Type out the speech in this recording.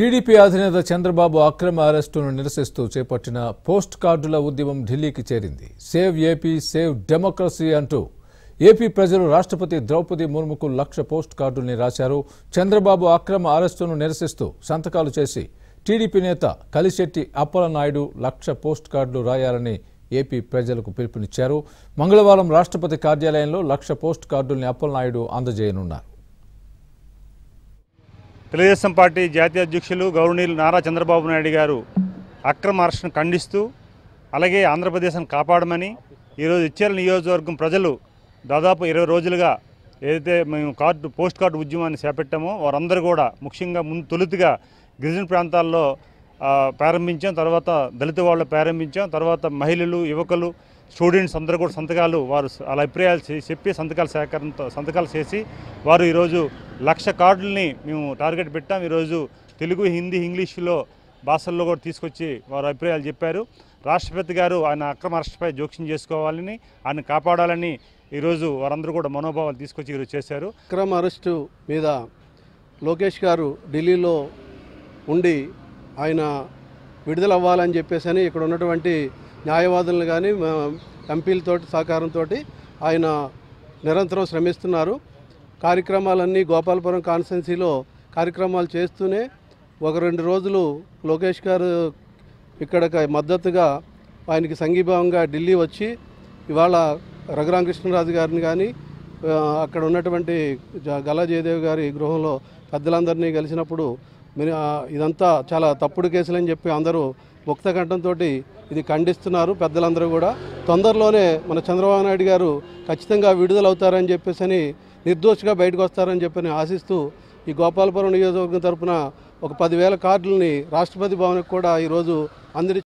TDP అధినేత చంద్రబాబు అక్రమ అరెస్టును నిరసిస్తూ చేపట్టిన పోస్ట్ కార్డుల ఉద్యమం ఢిల్లీకి చేరింది సేవ్ ఏపీ సేవ్ డెమోక్రసీ అంటూ ఏపీ ప్రజలు రాష్ట్రపతి ద్రౌపది ముర్ముకు లక్ష పోస్ట్ కార్డుల్ని రాశారు చంద్రబాబు అక్రమ అరెస్టును నిరసిస్తూ సంతకాలు చేసి టీడీపీ నేత కలిశెట్టి అప్పలనాయుడు లక్ష పోస్ట్ కార్డులు రాయాలని ఏపీ ప్రజలకు పిలుపునిచ్చారు మంగళవారం రాష్ట్రపతి కార్యాలయంలో లక్ష పోస్ట్ కార్డుల్ని అప్పలనాయుడు అందజేయనున్నారు తెలుగుదేశం పార్టీ జాతీయ అధ్యక్షులు గౌరవనీయులు నారా చంద్రబాబు నాయుడు గారు అక్రమ అరెస్టును ఖండిస్తూ అలాగే ఆంధ్రప్రదేశ్ను కాపాడమని ఈరోజు ఇచ్చేల నియోజకవర్గం ప్రజలు దాదాపు ఇరవై రోజులుగా ఏదైతే మేము కార్డు పోస్ట్ కార్డు ఉద్యమాన్ని చేపట్టామో వారందరూ కూడా ముఖ్యంగా ముందు తొలుతుగా గిరిజన ప్రాంతాల్లో ప్రారంభించాం తర్వాత దళిత వాళ్ళు ప్రారంభించాం తర్వాత మహిళలు యువకులు స్టూడెంట్స్ అందరూ కూడా సంతకాలు వారు వాళ్ళ అభిప్రాయాలు చెప్పి సంతకాల సేకరణతో సంతకాలు చేసి వారు ఈరోజు లక్ష కార్డుల్ని మేము టార్గెట్ పెట్టాం ఈరోజు తెలుగు హిందీ ఇంగ్లీషులో భాషల్లో కూడా తీసుకొచ్చి వారు అభిప్రాయాలు చెప్పారు రాష్ట్రపతి గారు ఆయన అక్రమ అరెస్టుపై జోక్యం చేసుకోవాలని ఆయన కాపాడాలని ఈరోజు వారందరూ కూడా మనోభావాలు తీసుకొచ్చి ఈరోజు చేశారు అక్రమ అరెస్టు మీద లోకేష్ గారు ఢిల్లీలో ఉండి ఆయన విడుదల అవ్వాలని చెప్పేసి ఇక్కడ ఉన్నటువంటి న్యాయవాదులను కానీ ఎంపీలతో సహకారంతో ఆయన నిరంతరం శ్రమిస్తున్నారు కార్యక్రమాలన్నీ గోపాలపురం కాన్స్టెన్సీలో కార్యక్రమాలు చేస్తూనే ఒక రెండు రోజులు లోకేష్ గారు ఇక్కడ మద్దతుగా ఆయనకి సంఘీభావంగా ఢిల్లీ వచ్చి ఇవాళ రఘురామకృష్ణరాజు గారిని కానీ అక్కడ ఉన్నటువంటి గలా జయదేవ్ గారి గృహంలో పెద్దలందరినీ కలిసినప్పుడు ఇదంతా చాలా తప్పుడు కేసులని చెప్పి అందరూ కంఠంతో ఇది ఖండిస్తున్నారు పెద్దలందరూ కూడా తొందరలోనే మన చంద్రబాబు నాయుడు గారు ఖచ్చితంగా విడుదలవుతారని చెప్పేసి అని నిర్దోషిగా బయటకు వస్తారని చెప్పని ఆశిస్తూ ఈ గోపాలపురం నియోజకవర్గం తరఫున ఒక పదివేల కార్డులని రాష్ట్రపతి భవన్కి కూడా ఈరోజు అందరి